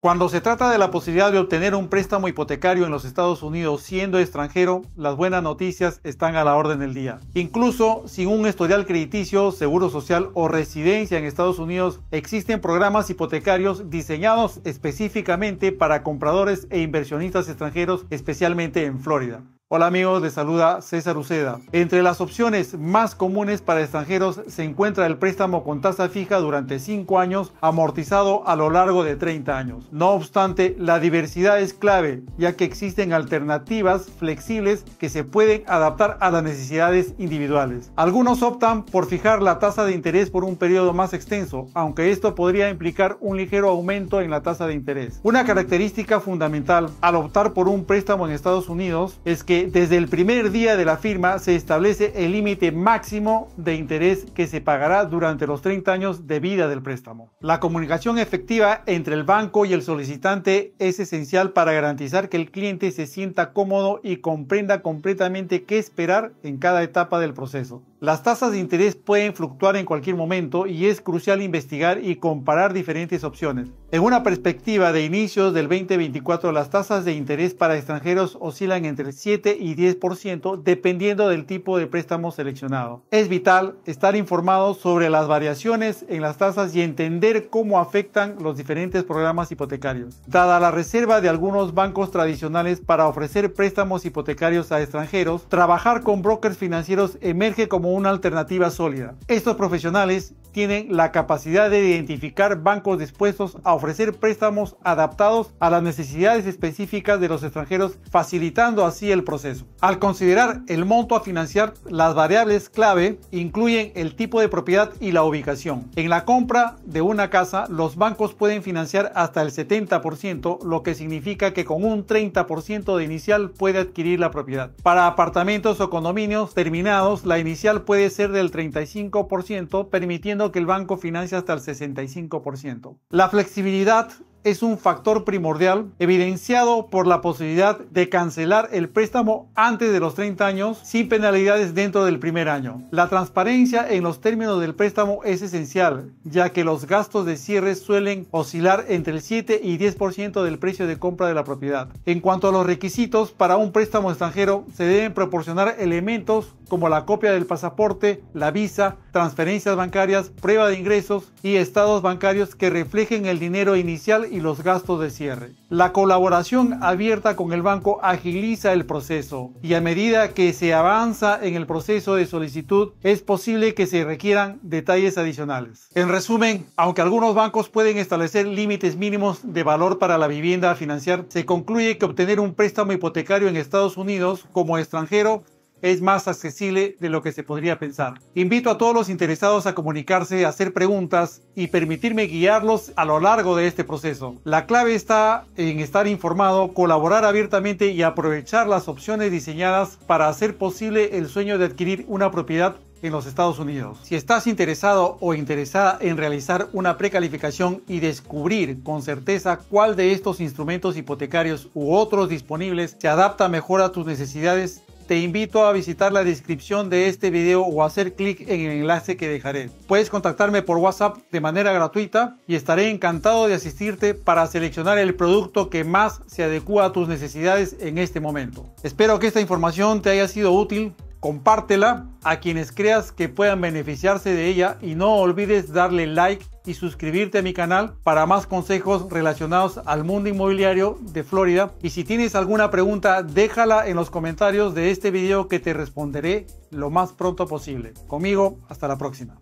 Cuando se trata de la posibilidad de obtener un préstamo hipotecario en los Estados Unidos siendo extranjero, las buenas noticias están a la orden del día. Incluso sin un historial crediticio, seguro social o residencia en Estados Unidos, existen programas hipotecarios diseñados específicamente para compradores e inversionistas extranjeros, especialmente en Florida. Hola amigos, les saluda César Uceda. Entre las opciones más comunes para extranjeros se encuentra el préstamo con tasa fija durante 5 años amortizado a lo largo de 30 años. No obstante, la diversidad es clave ya que existen alternativas flexibles que se pueden adaptar a las necesidades individuales. Algunos optan por fijar la tasa de interés por un periodo más extenso, aunque esto podría implicar un ligero aumento en la tasa de interés. Una característica fundamental al optar por un préstamo en Estados Unidos es que desde el primer día de la firma se establece el límite máximo de interés que se pagará durante los 30 años de vida del préstamo. La comunicación efectiva entre el banco y el solicitante es esencial para garantizar que el cliente se sienta cómodo y comprenda completamente qué esperar en cada etapa del proceso. Las tasas de interés pueden fluctuar en cualquier momento y es crucial investigar y comparar diferentes opciones. En una perspectiva de inicios del 2024, las tasas de interés para extranjeros oscilan entre 7 y 10% dependiendo del tipo de préstamo seleccionado. Es vital estar informado sobre las variaciones en las tasas y entender cómo afectan los diferentes programas hipotecarios. Dada la reserva de algunos bancos tradicionales para ofrecer préstamos hipotecarios a extranjeros, trabajar con brokers financieros emerge como una alternativa sólida. Estos profesionales tienen la capacidad de identificar bancos dispuestos a ofrecer préstamos adaptados a las necesidades específicas de los extranjeros, facilitando así el proceso. Al considerar el monto a financiar, las variables clave incluyen el tipo de propiedad y la ubicación. En la compra de una casa, los bancos pueden financiar hasta el 70%, lo que significa que con un 30% de inicial puede adquirir la propiedad. Para apartamentos o condominios terminados, la inicial puede ser del 35%, permitiendo que el banco financie hasta el 65%. La flexibilidad es un factor primordial evidenciado por la posibilidad de cancelar el préstamo antes de los 30 años sin penalidades dentro del primer año. La transparencia en los términos del préstamo es esencial, ya que los gastos de cierre suelen oscilar entre el 7 y 10% del precio de compra de la propiedad. En cuanto a los requisitos para un préstamo extranjero, se deben proporcionar elementos como la copia del pasaporte, la visa, transferencias bancarias, prueba de ingresos y estados bancarios que reflejen el dinero inicial y los gastos de cierre. La colaboración abierta con el banco agiliza el proceso y a medida que se avanza en el proceso de solicitud es posible que se requieran detalles adicionales. En resumen, aunque algunos bancos pueden establecer límites mínimos de valor para la vivienda a financiar, se concluye que obtener un préstamo hipotecario en Estados Unidos como extranjero es más accesible de lo que se podría pensar. Invito a todos los interesados a comunicarse, hacer preguntas y permitirme guiarlos a lo largo de este proceso. La clave está en estar informado, colaborar abiertamente y aprovechar las opciones diseñadas para hacer posible el sueño de adquirir una propiedad en los Estados Unidos. Si estás interesado o interesada en realizar una precalificación y descubrir con certeza cuál de estos instrumentos hipotecarios u otros disponibles se adapta mejor a tus necesidades, te invito a visitar la descripción de este video o hacer clic en el enlace que dejaré. Puedes contactarme por WhatsApp de manera gratuita y estaré encantado de asistirte para seleccionar el producto que más se adecua a tus necesidades en este momento. Espero que esta información te haya sido útil Compártela a quienes creas que puedan beneficiarse de ella y no olvides darle like y suscribirte a mi canal para más consejos relacionados al mundo inmobiliario de Florida. Y si tienes alguna pregunta, déjala en los comentarios de este video que te responderé lo más pronto posible. Conmigo, hasta la próxima.